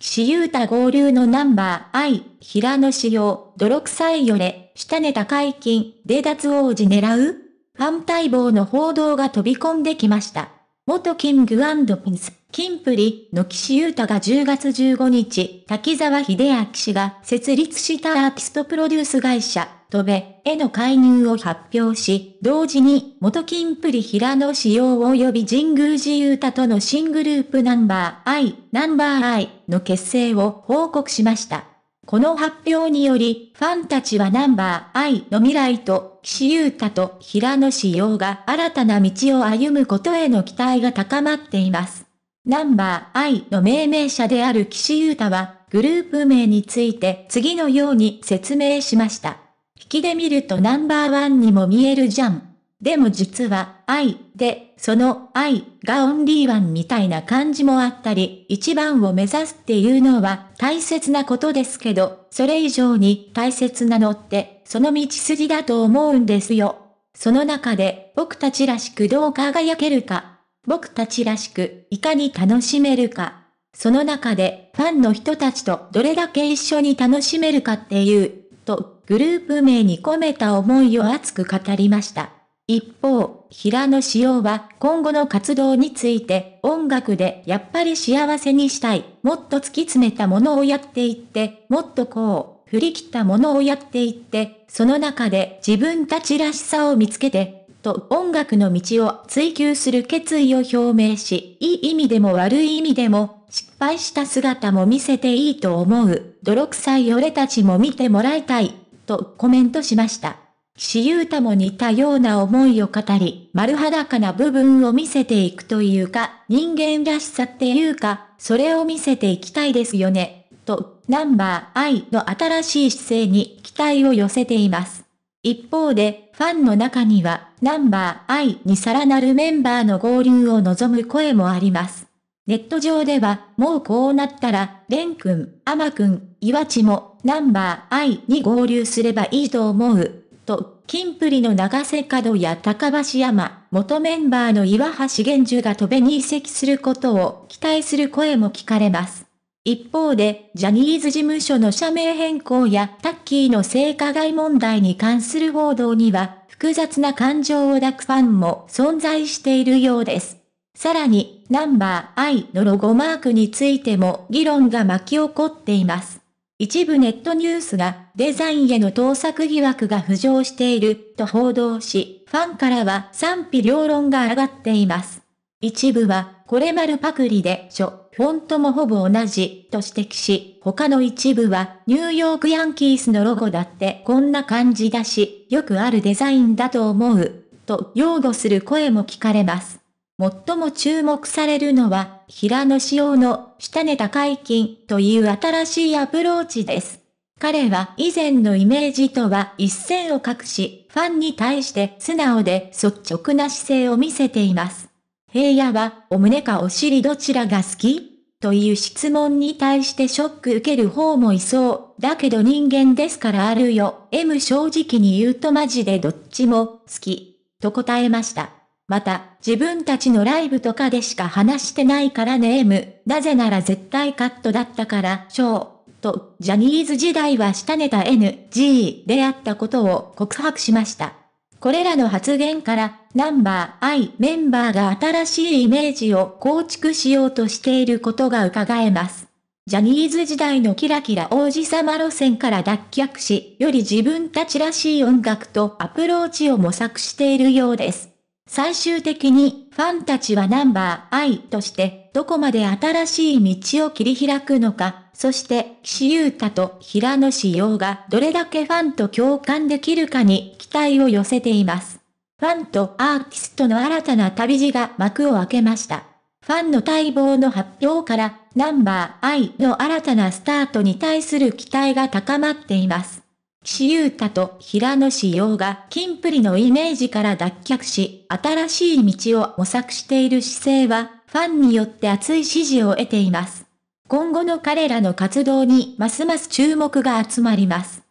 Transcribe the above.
私有た合流のナンバー愛、平野仕様、泥臭いよれ、下ネタ解禁、で脱王子狙う反対棒の報道が飛び込んできました。元キングピンス、キンプリの岸優太が10月15日、滝沢秀明氏が設立したアーティストプロデュース会社、トベへの介入を発表し、同時に元キンプリ平野仕様及び神宮寺優太との新グループナンバー I、ナンバー I の結成を報告しました。この発表により、ファンたちはナンバー I の未来と、岸優太と平野志陽が新たな道を歩むことへの期待が高まっています。ナンバー I の命名者である岸優太は、グループ名について次のように説明しました。引きで見るとナンバーワンにも見えるじゃん。でも実は I で、その I がオンリーワンみたいな感じもあったり、一番を目指すっていうのは大切なことですけど、それ以上に大切なのって、その道筋だと思うんですよ。その中で僕たちらしくどう輝けるか、僕たちらしくいかに楽しめるか、その中でファンの人たちとどれだけ一緒に楽しめるかっていう、とグループ名に込めた思いを熱く語りました。一方、平野紫耀は今後の活動について音楽でやっぱり幸せにしたい、もっと突き詰めたものをやっていって、もっとこう、振り切ったものをやっていって、その中で自分たちらしさを見つけてと音楽の道を追求する決意を表明し、いい意味でも悪い意味でも、失敗した姿も見せていいと思う、泥臭い俺たちも見てもらいたい、とコメントしました。岸優太も似たような思いを語り、丸裸な部分を見せていくというか、人間らしさっていうか、それを見せていきたいですよね、と、ナンバー I の新しい姿勢に期待を寄せています。一方で、ファンの中には、ナンバー I にさらなるメンバーの合流を望む声もあります。ネット上では、もうこうなったら、レン君、アマ君、岩地も、ナンバー I に合流すればいいと思う。と、キンプリの長瀬角や高橋山、元メンバーの岩橋玄樹が戸べに移籍することを期待する声も聞かれます。一方で、ジャニーズ事務所の社名変更やタッキーの性加害問題に関する報道には、複雑な感情を抱くファンも存在しているようです。さらに、ナンバー I のロゴマークについても議論が巻き起こっています。一部ネットニュースがデザインへの盗作疑惑が浮上していると報道し、ファンからは賛否両論が上がっています。一部は、これ丸パクリでしょフォントもほぼ同じと指摘し、他の一部はニューヨークヤンキースのロゴだってこんな感じだし、よくあるデザインだと思う、と擁護する声も聞かれます。最も注目されるのは、平野紫耀の下ネタ解禁という新しいアプローチです。彼は以前のイメージとは一線を画し、ファンに対して素直で率直な姿勢を見せています。平野は、お胸かお尻どちらが好きという質問に対してショック受ける方もいそう。だけど人間ですからあるよ。M 正直に言うとマジでどっちも好き。と答えました。また、自分たちのライブとかでしか話してないからね M。なぜなら絶対カットだったから、ー。と、ジャニーズ時代は下ネタ NG であったことを告白しました。これらの発言から、ナンバー I メンバーが新しいイメージを構築しようとしていることが伺えます。ジャニーズ時代のキラキラ王子様路線から脱却し、より自分たちらしい音楽とアプローチを模索しているようです。最終的に、ファンたちはナンバー I として、どこまで新しい道を切り開くのか、そして岸優太と平野志陽がどれだけファンと共感できるかに期待を寄せています。ファンとアーティストの新たな旅路が幕を開けました。ファンの待望の発表から、ナンバー I の新たなスタートに対する期待が高まっています。岸優太と平野志陽が金プリのイメージから脱却し、新しい道を模索している姿勢は、ファンによって熱い支持を得ています。今後の彼らの活動にますます注目が集まります。